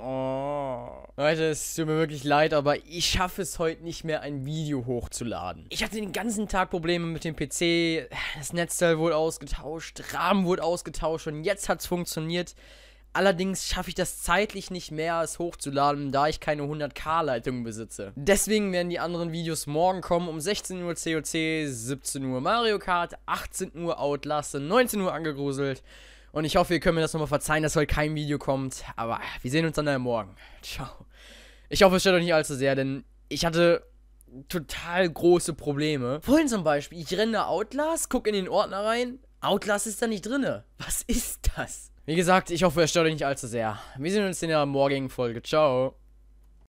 Oh. Leute, es tut mir wirklich leid, aber ich schaffe es heute nicht mehr, ein Video hochzuladen. Ich hatte den ganzen Tag Probleme mit dem PC. Das Netzteil wurde ausgetauscht, Rahmen wurde ausgetauscht und jetzt hat es funktioniert. Allerdings schaffe ich das zeitlich nicht mehr, es hochzuladen, da ich keine 100k-Leitung besitze. Deswegen werden die anderen Videos morgen kommen, um 16 Uhr COC, 17 Uhr Mario Kart, 18 Uhr Outlast, 19 Uhr angegruselt und ich hoffe, ihr könnt mir das nochmal verzeihen, dass heute kein Video kommt. Aber wir sehen uns dann morgen. Ciao. Ich hoffe, es stört euch nicht allzu sehr, denn ich hatte total große Probleme. Vorhin zum Beispiel, ich renne Outlast, guck in den Ordner rein. Outlast ist da nicht drinne. Was ist das? Wie gesagt, ich hoffe, es stört euch nicht allzu sehr. Wir sehen uns in der morgigen Folge. Ciao.